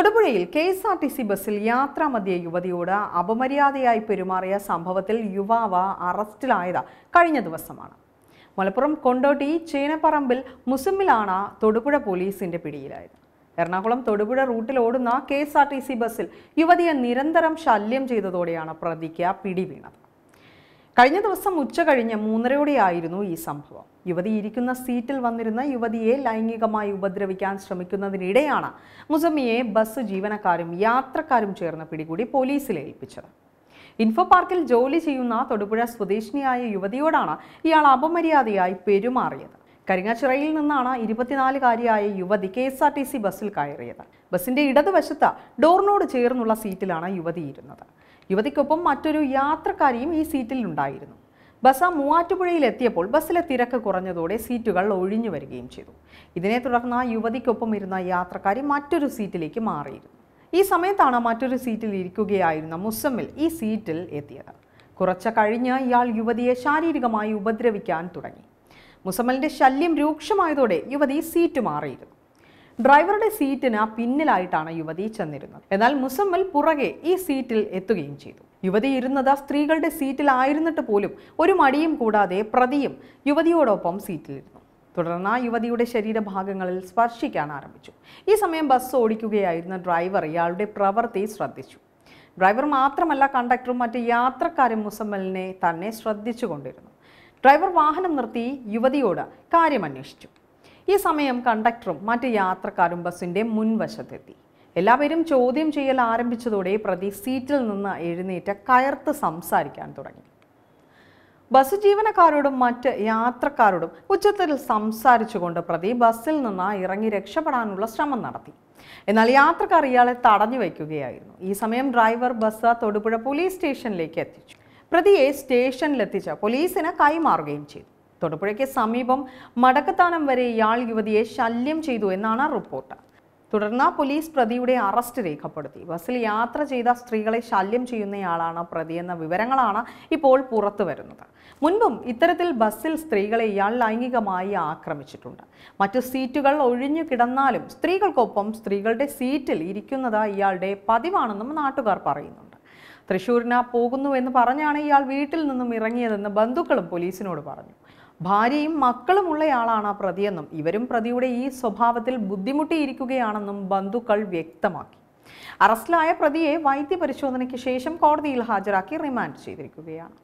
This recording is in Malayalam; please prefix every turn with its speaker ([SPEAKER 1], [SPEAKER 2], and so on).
[SPEAKER 1] തൊടുപുഴയിൽ K S R T C ബസ്സിൽ മധ്യ യുവതിയോട് അപമര്യാദയായി പെരുമാറിയ സംഭവത്തിൽ യുവാവ് അറസ്റ്റിലായത് കഴിഞ്ഞ ദിവസമാണ് മലപ്പുറം കൊണ്ടോട്ടി ചേനപ്പറമ്പിൽ മുസമ്മിലാണ് തൊടുപുഴ പോലീസിന്റെ പിടിയിലായത് എറണാകുളം തൊടുപുഴ റൂട്ടിൽ ഓടുന്ന K S R T C ബസ്സിൽ യുവതിയെ നിരന്തരം ശല്യം ചെയ്തതോടെയാണ് പ്രതിക്ക് പിടി വീണത് കഴിഞ്ഞ ദിവസം ഉച്ച കഴിഞ്ഞ് മൂന്നരയോടെയായിരുന്നു ഈ സംഭവം യുവതി ഇരിക്കുന്ന സീറ്റിൽ വന്നിരുന്ന യുവതിയെ ലൈംഗികമായി ഉപദ്രവിക്കാൻ ശ്രമിക്കുന്നതിനിടെയാണ് മുസമ്മിയെ ബസ് ജീവനക്കാരും യാത്രക്കാരും ചേർന്ന് പിടികൂടി പോലീസിൽ ഏൽപ്പിച്ചത് ഇൻഫോ പാർക്കിൽ ജോലി ചെയ്യുന്ന തൊടുപുഴ സ്വദേശിനിയായ യുവതിയോടാണ് ഇയാൾ അപമര്യാദയായി പെരുമാറിയത് കരിങ്ങാച്ചിറയിൽ നിന്നാണ് ഇരുപത്തിനാലുകാരിയായ യുവതി K S R T C ബസ്സിൽ കയറിയത് ബസ്സിന്റെ ഇടതുവശത്ത് ഡോറിനോട് ചേർന്നുള്ള സീറ്റിലാണ് യുവതി ഇരുന്നത് യുവതിക്കൊപ്പം മറ്റൊരു യാത്രക്കാരിയും ഈ സീറ്റിൽ ഉണ്ടായിരുന്നു ബസ് മൂവാറ്റുപുഴയിൽ എത്തിയപ്പോൾ ബസ്സിലെ തിരക്ക് കുറഞ്ഞതോടെ സീറ്റുകൾ ഒഴിഞ്ഞു വരികയും ചെയ്തു ഇതിനെ തുടർന്ന് ആ യുവതിക്കൊപ്പം ഇരുന്ന യാത്രക്കാരി മറ്റൊരു സീറ്റിലേക്ക് മാറിയിരുന്നു ഈ സമയത്താണ് മറ്റൊരു സീറ്റിൽ ഇരിക്കുകയായിരുന്ന മുസമ്മിൽ ഈ സീറ്റിൽ എത്തിയത് കുറച്ച് കഴിഞ്ഞ് ഇയാൾ യുവതിയെ ശാരീരികമായി ഉപദ്രവിക്കാൻ തുടങ്ങി മുസമ്മലിൻ്റെ ശല്യം രൂക്ഷമായതോടെ യുവതി സീറ്റ് മാറിയിരുന്നു ഡ്രൈവറുടെ സീറ്റിന് പിന്നിലായിട്ടാണ് യുവതി ചെന്നിരുന്നത് എന്നാൽ മുസമ്മൽ പുറകെ ഈ സീറ്റിൽ എത്തുകയും ചെയ്തു യുവതി ഇരുന്നത് സ്ത്രീകളുടെ സീറ്റിലായിരുന്നിട്ട് പോലും ഒരു മടിയും കൂടാതെ പ്രതിയും യുവതിയോടൊപ്പം സീറ്റിലിരുന്നു തുടർന്ന് യുവതിയുടെ ശരീരഭാഗങ്ങളിൽ സ്പർശിക്കാൻ ആരംഭിച്ചു ഈ സമയം ബസ് ഓടിക്കുകയായിരുന്ന ഡ്രൈവർ ഇയാളുടെ പ്രവൃത്തി ശ്രദ്ധിച്ചു ഡ്രൈവർ മാത്രമല്ല കണ്ടക്ടറും മറ്റ് യാത്രക്കാരും മുസമ്മലിനെ തന്നെ ശ്രദ്ധിച്ചു കൊണ്ടിരുന്നു ഡ്രൈവർ വാഹനം നിർത്തി യുവതിയോട് കാര്യം അന്വേഷിച്ചു ഈ സമയം കണ്ടക്ടറും മറ്റ് യാത്രക്കാരും ബസ്സിൻ്റെ മുൻവശത്തെത്തി എല്ലാവരും ചോദ്യം ചെയ്യൽ ആരംഭിച്ചതോടെ പ്രതി സീറ്റിൽ നിന്ന് എഴുന്നേറ്റ് കയർത്ത് സംസാരിക്കാൻ തുടങ്ങി ബസ് ജീവനക്കാരോടും മറ്റ് യാത്രക്കാരോടും ഉച്ചത്തിൽ സംസാരിച്ചുകൊണ്ട് പ്രതി ബസ്സിൽ നിന്ന് ഇറങ്ങി രക്ഷപ്പെടാനുള്ള ശ്രമം നടത്തി എന്നാൽ യാത്രക്കാർ ഇയാളെ തടഞ്ഞു വയ്ക്കുകയായിരുന്നു ഈ സമയം ഡ്രൈവർ ബസ് തൊടുപുഴ പോലീസ് സ്റ്റേഷനിലേക്ക് എത്തിച്ചു പ്രതിയെ സ്റ്റേഷനിലെത്തിച്ച പോലീസിന് കൈമാറുകയും ചെയ്തു തൊടുപുഴയ്ക്ക് സമീപം മടക്കത്താനം വരെ ഇയാൾ യുവതിയെ ശല്യം ചെയ്തു എന്നാണ് റിപ്പോർട്ട് തുടർന്ന് പോലീസ് പ്രതിയുടെ അറസ്റ്റ് രേഖപ്പെടുത്തി ബസ്സിൽ യാത്ര ചെയ്ത സ്ത്രീകളെ ശല്യം ചെയ്യുന്നയാളാണ് പ്രതിയെന്ന വിവരങ്ങളാണ് ഇപ്പോൾ പുറത്തു വരുന്നത് മുൻപും ഇത്തരത്തിൽ ബസ്സിൽ സ്ത്രീകളെ ഇയാൾ ലൈംഗികമായി ആക്രമിച്ചിട്ടുണ്ട് മറ്റു സീറ്റുകൾ ഒഴിഞ്ഞു കിടന്നാലും സ്ത്രീകൾക്കൊപ്പം സ്ത്രീകളുടെ സീറ്റിൽ ഇരിക്കുന്നത് ഇയാളുടെ പതിവാണെന്നും നാട്ടുകാർ പറയുന്നുണ്ട് തൃശ്ശൂരിന് പോകുന്നുവെന്ന് പറഞ്ഞാണ് ഇയാൾ വീട്ടിൽ നിന്നും ഇറങ്ങിയതെന്ന് ബന്ധുക്കളും പോലീസിനോട് പറഞ്ഞു ഭാര്യയും മക്കളുമുള്ളയാളാണ് ആ പ്രതിയെന്നും ഇവരും പ്രതിയുടെ ഈ സ്വഭാവത്തിൽ ബുദ്ധിമുട്ടിയിരിക്കുകയാണെന്നും ബന്ധുക്കൾ വ്യക്തമാക്കി അറസ്റ്റിലായ പ്രതിയെ വൈദ്യപരിശോധനയ്ക്ക് ശേഷം കോടതിയിൽ ഹാജരാക്കി റിമാൻഡ് ചെയ്തിരിക്കുകയാണ്